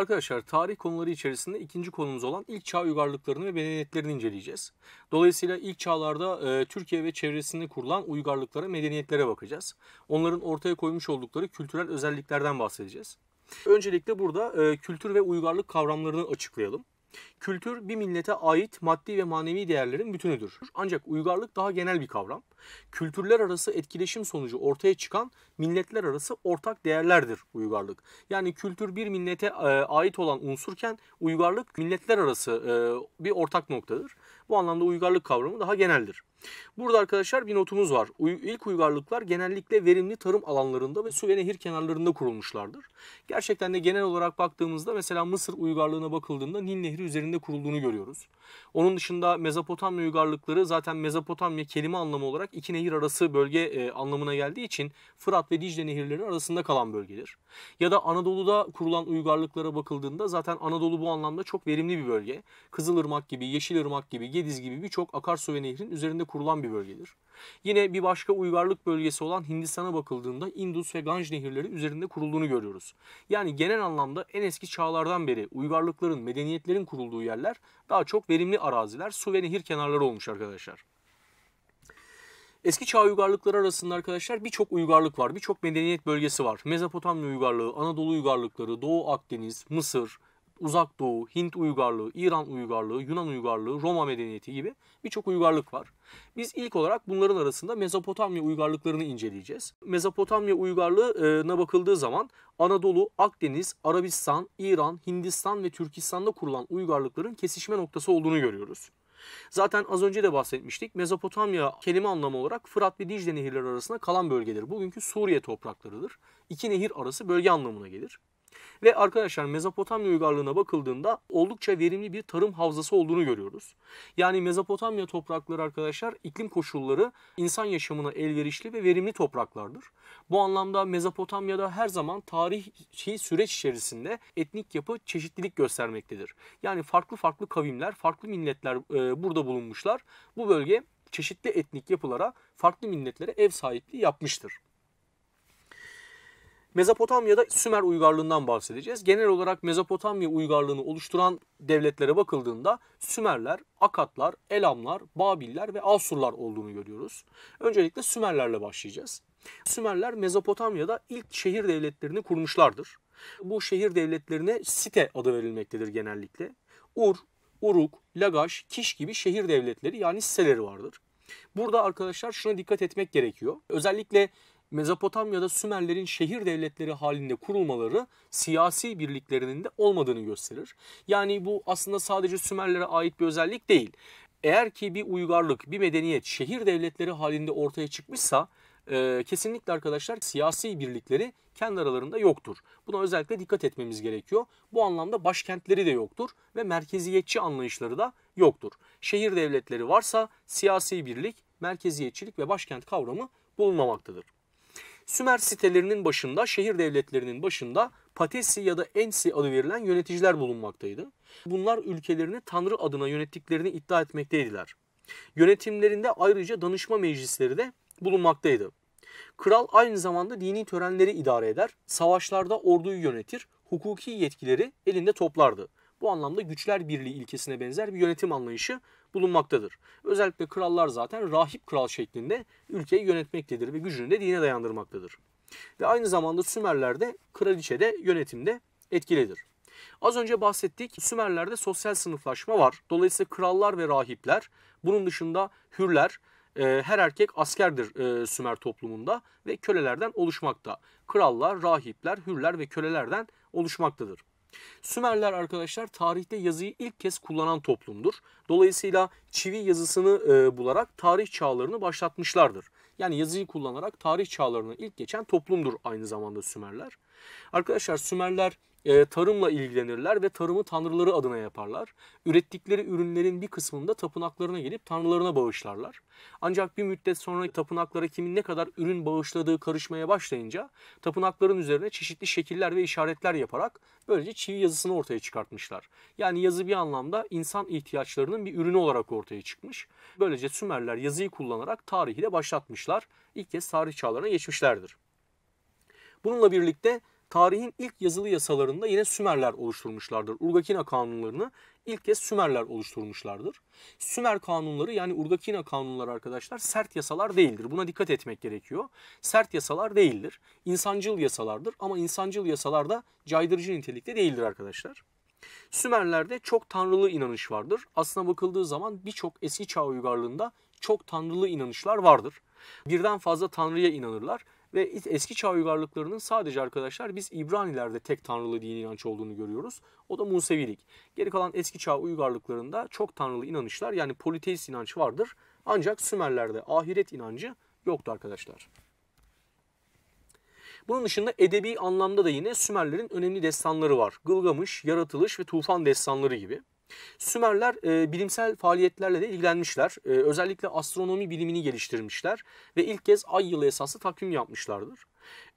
Arkadaşlar tarih konuları içerisinde ikinci konumuz olan ilk çağ uygarlıklarını ve medeniyetlerini inceleyeceğiz. Dolayısıyla ilk çağlarda e, Türkiye ve çevresinde kurulan uygarlıklara, medeniyetlere bakacağız. Onların ortaya koymuş oldukları kültürel özelliklerden bahsedeceğiz. Öncelikle burada e, kültür ve uygarlık kavramlarını açıklayalım. Kültür bir millete ait maddi ve manevi değerlerin bütünüdür. Ancak uygarlık daha genel bir kavram. Kültürler arası etkileşim sonucu ortaya çıkan milletler arası ortak değerlerdir uygarlık. Yani kültür bir millete e, ait olan unsurken uygarlık milletler arası e, bir ortak noktadır. Bu anlamda uygarlık kavramı daha geneldir. Burada arkadaşlar bir notumuz var. İlk uygarlıklar genellikle verimli tarım alanlarında ve su ve nehir kenarlarında kurulmuşlardır. Gerçekten de genel olarak baktığımızda mesela Mısır uygarlığına bakıldığında Nil Nehri üzerinde kurulduğunu görüyoruz. Onun dışında Mezopotamya uygarlıkları zaten Mezopotamya kelime anlamı olarak iki nehir arası bölge e, anlamına geldiği için Fırat ve Dicle nehirleri arasında kalan bölgedir. Ya da Anadolu'da kurulan uygarlıklara bakıldığında zaten Anadolu bu anlamda çok verimli bir bölge. Kızılırmak gibi, Yeşilırmak gibi, Gediz gibi birçok akarsu ve nehrin üzerinde kurulan bir bölgedir. Yine bir başka uygarlık bölgesi olan Hindistan'a bakıldığında Indus ve Ganj nehirleri üzerinde kurulduğunu görüyoruz. Yani genel anlamda en eski çağlardan beri uygarlıkların, medeniyetlerin kurulduğu yerler daha çok verimli araziler, su ve nehir kenarları olmuş arkadaşlar. Eski çağ uygarlıkları arasında arkadaşlar birçok uygarlık var, birçok medeniyet bölgesi var. Mezopotamya uygarlığı, Anadolu uygarlıkları, Doğu Akdeniz, Mısır, Uzak Doğu, Hint uygarlığı, İran uygarlığı, Yunan uygarlığı, Roma medeniyeti gibi birçok uygarlık var. Biz ilk olarak bunların arasında Mezopotamya uygarlıklarını inceleyeceğiz. Mezopotamya uygarlığına e, bakıldığı zaman Anadolu, Akdeniz, Arabistan, İran, Hindistan ve Türkistan'da kurulan uygarlıkların kesişme noktası olduğunu görüyoruz. Zaten az önce de bahsetmiştik. Mezopotamya kelime anlamı olarak Fırat ve Dicle nehirleri arasında kalan bölgedir. Bugünkü Suriye topraklarıdır. İki nehir arası bölge anlamına gelir. Ve arkadaşlar Mezopotamya uygarlığına bakıldığında oldukça verimli bir tarım havzası olduğunu görüyoruz. Yani Mezopotamya toprakları arkadaşlar iklim koşulları insan yaşamına elverişli ve verimli topraklardır. Bu anlamda Mezopotamya'da her zaman tarihi süreç içerisinde etnik yapı çeşitlilik göstermektedir. Yani farklı farklı kavimler, farklı milletler e, burada bulunmuşlar. Bu bölge çeşitli etnik yapılara, farklı milletlere ev sahipliği yapmıştır. Mezopotamya'da Sümer uygarlığından bahsedeceğiz. Genel olarak Mezopotamya uygarlığını oluşturan devletlere bakıldığında Sümerler, Akatlar, Elamlar, Babiller ve Asurlar olduğunu görüyoruz. Öncelikle Sümerlerle başlayacağız. Sümerler Mezopotamya'da ilk şehir devletlerini kurmuşlardır. Bu şehir devletlerine site adı verilmektedir genellikle. Ur, Uruk, Lagaş, Kiş gibi şehir devletleri yani siteleri vardır. Burada arkadaşlar şuna dikkat etmek gerekiyor. Özellikle Mezopotamya'da Sümerlerin şehir devletleri halinde kurulmaları siyasi birliklerinin de olmadığını gösterir. Yani bu aslında sadece Sümerlere ait bir özellik değil. Eğer ki bir uygarlık, bir medeniyet şehir devletleri halinde ortaya çıkmışsa e, kesinlikle arkadaşlar siyasi birlikleri kendi aralarında yoktur. Buna özellikle dikkat etmemiz gerekiyor. Bu anlamda başkentleri de yoktur ve merkeziyetçi anlayışları da yoktur. Şehir devletleri varsa siyasi birlik, merkeziyetçilik ve başkent kavramı bulunmamaktadır. Sümer sitelerinin başında, şehir devletlerinin başında Patesi ya da Ensi adı verilen yöneticiler bulunmaktaydı. Bunlar ülkelerini Tanrı adına yönettiklerini iddia etmekteydiler. Yönetimlerinde ayrıca danışma meclisleri de bulunmaktaydı. Kral aynı zamanda dini törenleri idare eder, savaşlarda orduyu yönetir, hukuki yetkileri elinde toplardı. Bu anlamda güçler birliği ilkesine benzer bir yönetim anlayışı bulunmaktadır. Özellikle krallar zaten rahip kral şeklinde ülkeyi yönetmektedir ve gücünü de dine dayandırmaktadır. Ve aynı zamanda Sümerler'de kraliçe de yönetimde etkilidir. Az önce bahsettik Sümerler'de sosyal sınıflaşma var. Dolayısıyla krallar ve rahipler bunun dışında hürler e, her erkek askerdir e, Sümer toplumunda ve kölelerden oluşmakta. Krallar, rahipler, hürler ve kölelerden oluşmaktadır. Sümerler arkadaşlar tarihte yazıyı ilk kez kullanan toplumdur. Dolayısıyla çivi yazısını e, bularak tarih çağlarını başlatmışlardır. Yani yazıyı kullanarak tarih çağlarını ilk geçen toplumdur aynı zamanda Sümerler. Arkadaşlar Sümerler e, tarımla ilgilenirler ve tarımı tanrıları adına yaparlar. Ürettikleri ürünlerin bir kısmını da tapınaklarına gelip tanrılarına bağışlarlar. Ancak bir müddet sonra tapınaklara kimin ne kadar ürün bağışladığı karışmaya başlayınca tapınakların üzerine çeşitli şekiller ve işaretler yaparak böylece çivi yazısını ortaya çıkartmışlar. Yani yazı bir anlamda insan ihtiyaçlarının bir ürünü olarak ortaya çıkmış. Böylece Sümerler yazıyı kullanarak tarihi de başlatmışlar. İlk kez tarih çağlarına geçmişlerdir. Bununla birlikte tarihin ilk yazılı yasalarında yine Sümerler oluşturmuşlardır. Urgakina kanunlarını ilk kez Sümerler oluşturmuşlardır. Sümer kanunları yani Urgakina kanunları arkadaşlar sert yasalar değildir. Buna dikkat etmek gerekiyor. Sert yasalar değildir. İnsancıl yasalardır ama insancıl yasalar da caydırıcı nitelikte değildir arkadaşlar. Sümerlerde çok tanrılı inanış vardır. Aslına bakıldığı zaman birçok eski çağ uygarlığında çok tanrılı inanışlar vardır. Birden fazla tanrıya inanırlar ve eski çağ uygarlıklarının sadece arkadaşlar biz İbranilerde tek tanrılı din inanç olduğunu görüyoruz. O da Musevilik. Geri kalan eski çağ uygarlıklarında çok tanrılı inanışlar yani politeist inanç vardır. Ancak Sümerlerde ahiret inancı yoktu arkadaşlar. Bunun dışında edebi anlamda da yine Sümerlerin önemli destanları var. Gılgamış, Yaratılış ve Tufan destanları gibi. Sümerler e, bilimsel faaliyetlerle de ilgilenmişler. E, özellikle astronomi bilimini geliştirmişler ve ilk kez ay yılı esaslı takvim yapmışlardır.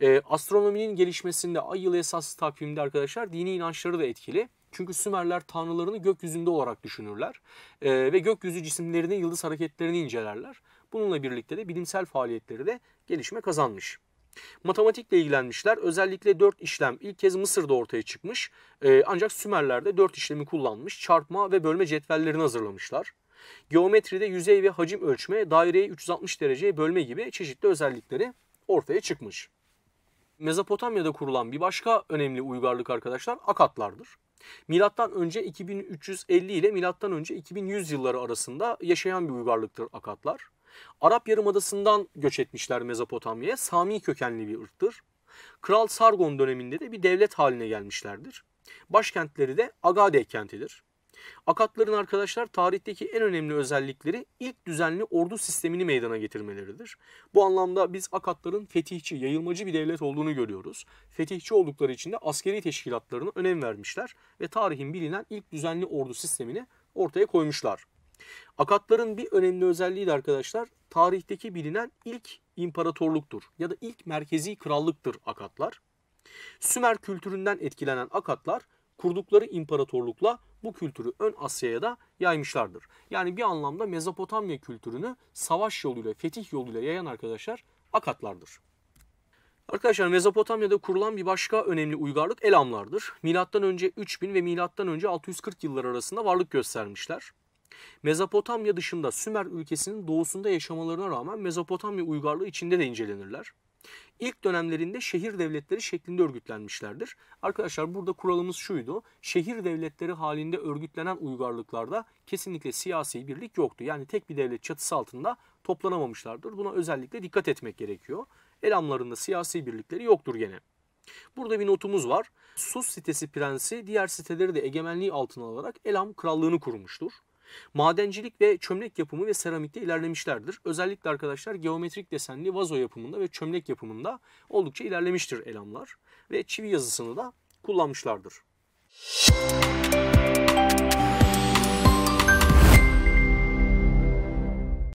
E, astronominin gelişmesinde ay yılı esaslı takvimde arkadaşlar dini inançları da etkili. Çünkü Sümerler tanrılarını gökyüzünde olarak düşünürler e, ve gökyüzü cisimlerinin yıldız hareketlerini incelerler. Bununla birlikte de bilimsel faaliyetleri de gelişme kazanmış. Matematikle ilgilenmişler. Özellikle 4 işlem ilk kez Mısır'da ortaya çıkmış. E, ancak Sümerler'de 4 işlemi kullanmış. Çarpma ve bölme cetvellerini hazırlamışlar. Geometride yüzey ve hacim ölçme, daireyi 360 dereceye bölme gibi çeşitli özellikleri ortaya çıkmış. Mezopotamya'da kurulan bir başka önemli uygarlık arkadaşlar Akatlardır. Milattan önce 2350 ile milattan önce 2100 yılları arasında yaşayan bir uygarlıktır Akatlar. Arap Yarımadası'ndan göç etmişler Mezopotamya'ya. Sami kökenli bir ırktır. Kral Sargon döneminde de bir devlet haline gelmişlerdir. Başkentleri de Agade kentidir. Akatların arkadaşlar tarihteki en önemli özellikleri ilk düzenli ordu sistemini meydana getirmeleridir. Bu anlamda biz Akatların fetihçi, yayılmacı bir devlet olduğunu görüyoruz. Fetihçi oldukları için de askeri teşkilatlarına önem vermişler ve tarihin bilinen ilk düzenli ordu sistemini ortaya koymuşlar. Akatların bir önemli özelliği de arkadaşlar tarihteki bilinen ilk imparatorluktur ya da ilk merkezi krallıktır Akatlar. Sümer kültüründen etkilenen Akatlar kurdukları imparatorlukla bu kültürü ön Asya'ya da yaymışlardır. Yani bir anlamda Mezopotamya kültürünü savaş yoluyla, fetih yoluyla yayan arkadaşlar Akatlardır. Arkadaşlar Mezopotamya'da kurulan bir başka önemli uygarlık Elamlardır. Milattan önce 3000 ve milattan önce 640 yıllar arasında varlık göstermişler. Mezopotamya dışında Sümer ülkesinin doğusunda yaşamalarına rağmen Mezopotamya uygarlığı içinde de incelenirler. İlk dönemlerinde şehir devletleri şeklinde örgütlenmişlerdir. Arkadaşlar burada kuralımız şuydu. Şehir devletleri halinde örgütlenen uygarlıklarda kesinlikle siyasi birlik yoktu. Yani tek bir devlet çatısı altında toplanamamışlardır. Buna özellikle dikkat etmek gerekiyor. Elamlarında siyasi birlikleri yoktur gene. Burada bir notumuz var. Sus sitesi prensi diğer siteleri de egemenliği altına alarak Elam krallığını kurmuştur. Madencilik ve çömlek yapımı ve seramikte ilerlemişlerdir. Özellikle arkadaşlar geometrik desenli vazo yapımında ve çömlek yapımında oldukça ilerlemiştir elamlar ve çivi yazısını da kullanmışlardır. Müzik